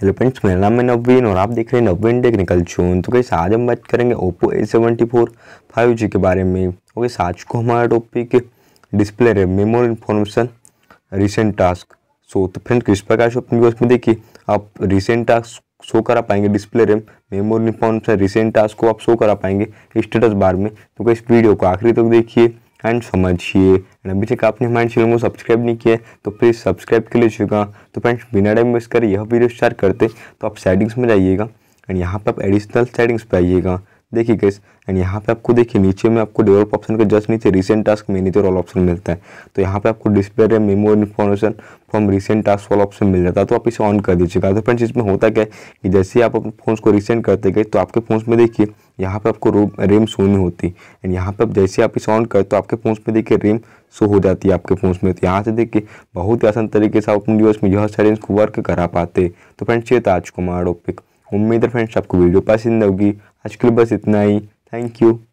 hello friends मेरा नाम है नवीन और आप देख रहे हैं नवीन टेक्निकल जोन तो कैसे आज हम बात करेंगे Oppo A seventy four five G के बारे में ओके तो आज को हमारा topic display RAM memory information recent task so तो फ्रेंड्स किस प्रकार से अपनी उसमें देखिए आप रिसेंट टास्क शो करा पाएंगे display RAM memory information recent task को आप शो करा पाएंगे स्टेटस बार में तो कैसे वीडियो को आखिरी तक तो देखिए एंड समझिए एंड अभी तक आपने हमारे चैनल को सब्सक्राइब नहीं किया तो प्लीज़ सब्सक्राइब कर लीजिएगा तो फ्रेंड्स बिना टाइम वेस्ट कर यह वीडियो स्टार्ट करते तो आप सेटिंग्स में जाइएगा एंड यहाँ पर आप एडिशनल सेटिंग्स पर आइएगा देखिए गैस एंड यहाँ पे आपको देखिए नीचे में आपको डेवलप ऑप्शन का जस्ट नीचे रिसेंट टास्क में नीचे ऑल ऑप्शन मिलता है तो यहाँ पे आपको डिस्प्ले या memo information from recent task वाला ऑप्शन मिल जाता है तो आप इसे ऑन कर दीजिएगा तो फ्रेंड्स इसमें होता क्या है कि जैसे ही आप अपने फ़ोन को रिसेंट करते गए तो आपके फ़ोन में देखिए यहाँ पे आपको रिम शो नहीं होती एंड यहाँ पे आप जैसे आप इसे ऑन करें तो आपके फ़ोन में देखिए रिम शो हो जाती है आपके फ़ोन में तो यहाँ से देखिए बहुत ही आसान तरीके से आप अपने डिवाइस में यह सेटिंग्स को वर्क करा पाते तो फ्रेंड्स ये था आज को हमारा टॉपिक उम्मीद है फ्रेंड्स आपको वीडियो पसंद होगी आज के लिए बस इतना ही थैंक यू